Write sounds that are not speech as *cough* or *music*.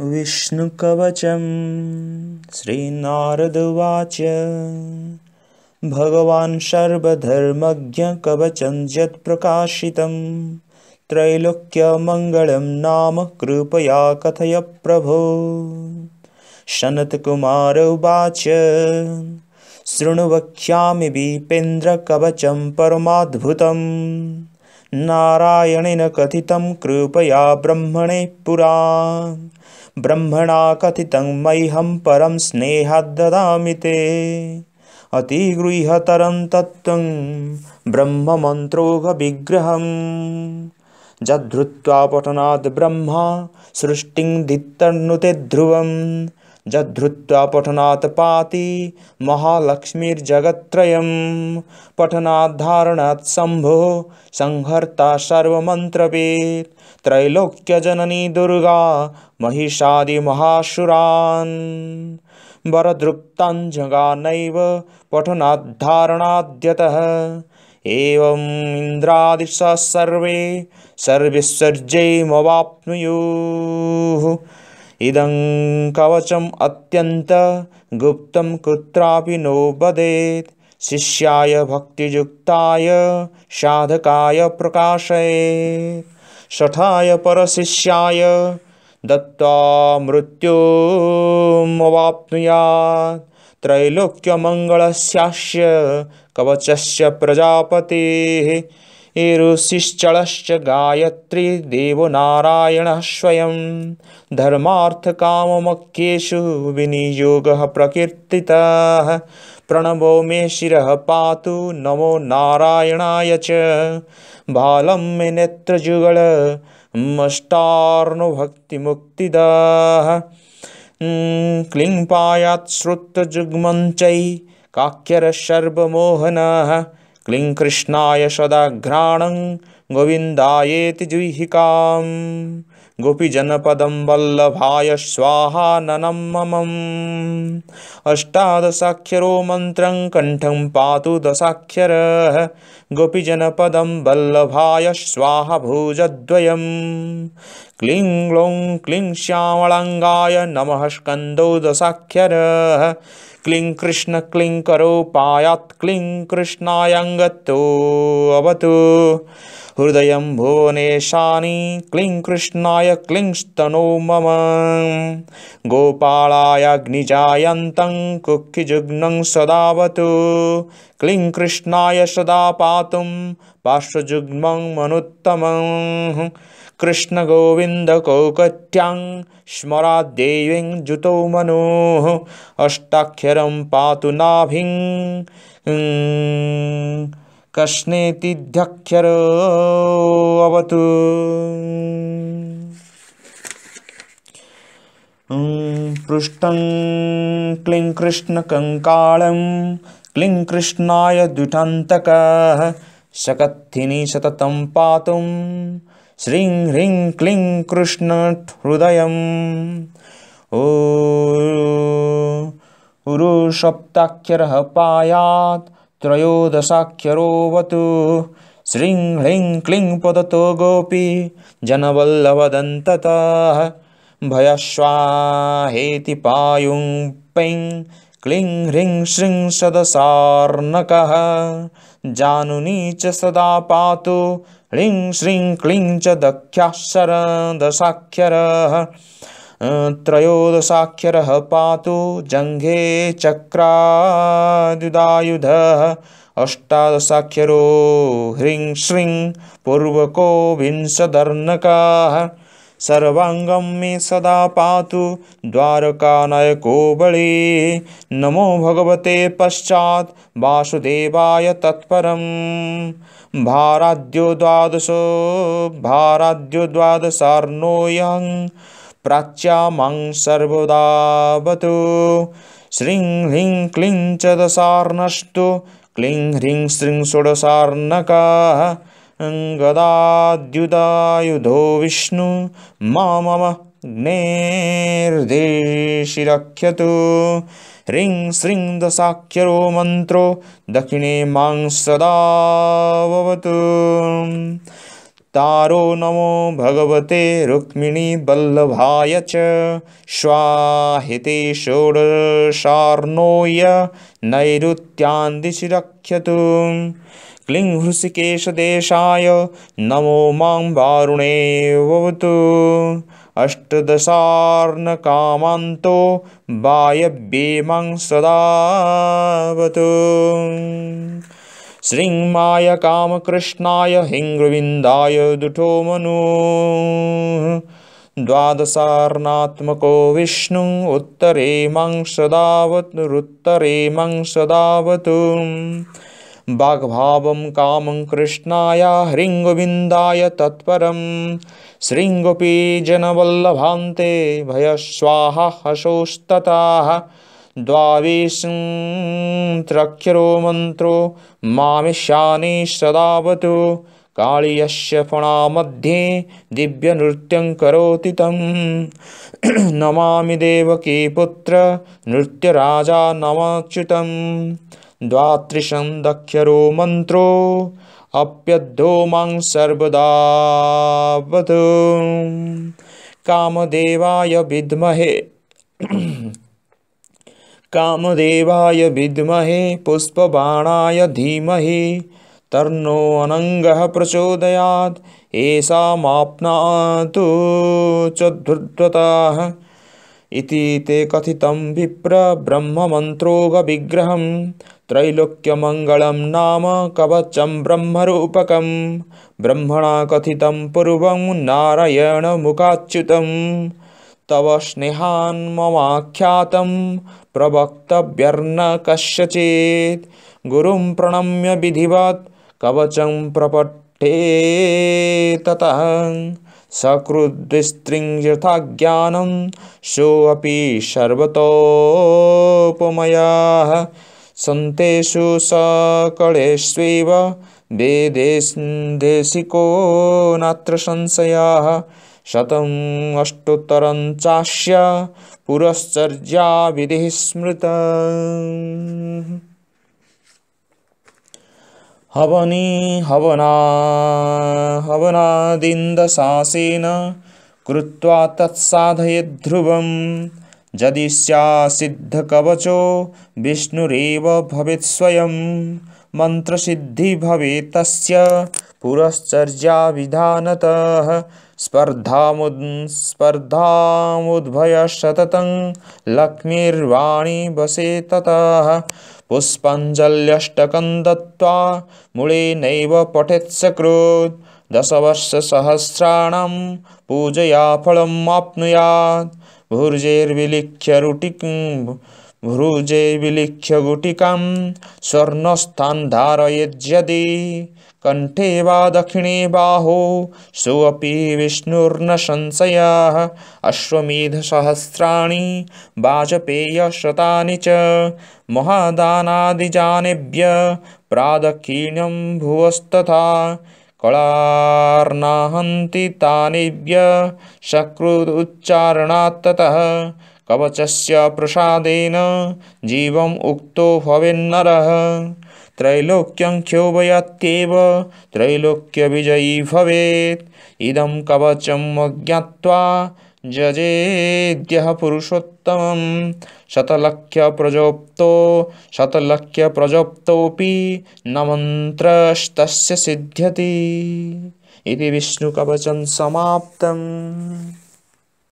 विष्णुकवचं श्रीनारदवाच भगवान् सर्वधर्मज्ञकवचं यत्प्रकाशितं त्रैलोक्यमङ्गलं नाम कृपया कथय प्रभो शनत्कुमार उवाच शृण्व्यामि विपेन्द्रकवचं परमाद्भुतं नारायणेन कथितं कृपया ब्रह्मणे पुरा ब्रह्मणा कथितं मह्यं परं स्नेहाद्ददामि ते अतिगृह्यतरं तत्त्वं ब्रह्ममन्त्रोपविग्रहं जद्धृत्वा पठनाद् ब्रह्मा सृष्टिं धित्तर्नुते ध्रुवम् जधृत्वा पठनात् पाति महालक्ष्मीर्जगत्त्रयं पठनाद्धारणात् शम्भो संहर्ता सर्वमन्त्रवेत् त्रैलोक्यजननी दुर्गा महिषादिमहाशुरान् वरदृप्ताञ्जगानैव पठनाद्धारणाद्यतः एवम् इन्द्रादिश सर्वे सर्वैस्सर्यैमवाप्नुयुः इदं कवचम् अत्यन्तगुप्तं कुत्रापि नो ददेत् शिष्याय भक्तियुक्ताय साधकाय प्रकाशये षठाय परशिष्याय दत्त्वा मृत्योमवाप्नुयात् त्रैलोक्यमङ्गलस्यास्य कवचस्य प्रजापतेः ईरुशिश्चलश्च नारायणः स्वयं धर्मार्थकाममख्येषु विनियोगः प्रकीर्तितः प्रणवो शिरः पातु नमो नारायणाय च बालं मे नेत्रजुगळमष्टार्णभक्तिमुक्तिदा मष्टार्णुभक्तिमुक्तिदाः क्लिङ्पायात् श्रुतजुग्मञ्चै काक्यरशर्वमोहनः कृष्णाय सदाघ्राणं गोविन्दायेति जुहिकां गोपीजनपदं वल्लभाय स्वाहाननं मम अष्टादशाक्षरो मन्त्रं कण्ठं पातु दशाक्षरः गोपीजनपदं वल्लभाय स्वाहा भोजद्वयम् क्लीं लौं क्लीं श्यामलङ्गाय नमः स्कन्दौ दशाख्यरः क्लीं कृष्ण क्लीं करोपायात् क्लीं कृष्णायङ्गतो अवतु हृदयं भुवनेशानि क्लीं कृष्णाय स्तनो मम गोपालाय अग्निजायन्तं कुक्षिजुग्नं सदावतु क्लीं कृष्णाय सदा पातुं बाष्पजुग्मं मनुत्तमं कृष्णगोविन्दकौकट्यां स्मराद्देवीं जुतौ मनोः अष्टाक्षरं पातु नाभिं अवतु पृष्टं क्लीं कृष्णकङ्कालं क्लीं कृष्णाय द्युटन्तकः शकत्थिनीशततं पातुं श्रीं ह्रीं क्लीं कृष्णहृदयम् ओषप्ताखरः पायात् त्रयोदशाखरोऽवतु श्रीं ह्रीं क्लीं पदतो गोपी जनवल्लवदन्ततः भयश्वाहेति पायुं पीं क्लीं ह्रीं श्रीं सदसार्नकः जानुनी च सदा पातु ह्रीं श्रीं क्लीं च दक्षाः त्रयोदशाक्षरः पातु जङ्घे चक्रादुदायुधः अष्टादशाक्षरो ह्रीं श्रीं पूर्वको सर्वाङ्गं मे सदा पातु द्वारकानायको बले नमो भगवते पश्चात् वासुदेवाय तत्परं भाराद्योद्वादशो भाराद्योद्वादशार्णोऽयं प्राच्या मां सर्वदावतु श्रीं ह्रीं क्लीं च दशार्णस्तु क्लीं ह्रीं श्रीं षोडशार्णका गदाद्युदायुधो विष्णु मा मम ग्नेर्देशिरक्षतु ह्रीं श्रीं दशाक्षरो मन्त्रो दक्षिणे मां सदा भवतु तारो नमो भगवते रुक्मिणीवल्लभाय च स्वाहिते षोडशार्णोय नैऋत्यान् दिशि रक्षतु क्लिङ्हृषिकेशदेशाय नमो मां वारुणेवतु अष्टदशार्णकामान्तो वायव्ये मां सदावतु श्रृङ्गाय कामकृष्णाय हृङ्गविन्दाय दुठो मनो द्वादशार्णात्मको विष्णु उत्तरे मं मांसदावतु बाग्भावं कामं कृष्णाय हृङ्गविन्दाय तत्परं जनवल्लभान्ते भयस्वाहा हसौस्तताः द्वावेशन्त्रक्षरो मन्त्रो मामिशाने सदावतु काळीयस्य फणामध्ये दिव्यनृत्यं करोति तं *clears throat* नमामि देवकी पुत्र नृत्यराजा नमाच्युतं द्वात्रिशं दक्षरो मन्त्रो अप्यद्धो मां कामदेवाय विद्महे *clears throat* कामदेवाय विद्महे पुष्पबाणाय धीमहि अनङ्गः प्रचोदयात् एषामाप्नातु च धृद्वताः इति ते कथितं विप्रब्रह्ममन्त्रोगविग्रहं त्रैलोक्यमङ्गलं नाम कवचं ब्रह्मरूपकं ब्रह्मणा कथितं पूर्वं नारायणमुखाच्युतम् तव स्नेहान्ममाख्यातं प्रवक्तव्यर्न कस्यचेत् गुरु प्रणम्य विधिवत् कवचं प्रपट्टे ततः सकृद्विस्त्रिं यथा ज्ञानं सोऽपि सर्वतोपमयाः सन्तेषु सकलेष्वेव वेदेशिको नात्र संशयाः शतम् अष्टोत्तरं चास्य विधिः स्मृत हवनी हवना हवनादिन्दशासेन कृत्वा तत्साधयद्ध्रुवं यदि स्यासिद्धकवचो विष्णुरेव मन्त्रसिद्धिः भवेत् तस्य पुरश्चर्याभिधानतः स्पर्धामुद् स्पर्धामुद्भय सततं लक्ष्मीर्वाणी वसे ततः पुष्पाञ्जल्यष्टकं दत्वा मूलेनैव पठेत् सकृत् दशवर्षसहस्राणां पूजया फलम् आप्नुयात् भूर्जैर्विलिख्य रुटिकं भूर्जैर्विलिख्यगुटिकां स्वर्णस्थान् धारयेद्यदि कंठे वा दक्षिणे बाहो सोऽपि विष्णुर्न संशयः अश्वमेधसहस्राणि वाजपेयशतानि च महादानादिजानेभ्य प्रादक्षिण्यं भुवस्तथा कलार्नाहन्ति तानेभ्य शक्रुदुच्चारणात् ततः कवचस्य प्रसादेन जीवम् उक्तो भवेन्नरः त्रैलोक्यं क्षोभयत्येव त्रैलोक्यविजयी भवेत् इदं कवचम् अज्ञात्वा जजेद्यः पुरुषोत्तमं शतलक्ष्यप्रजोप्तो शतलक्ष्यप्रजोप्तोऽपि न मन्त्रस्तस्य सिद्ध्यति इति विष्णुकवचं समाप्तम्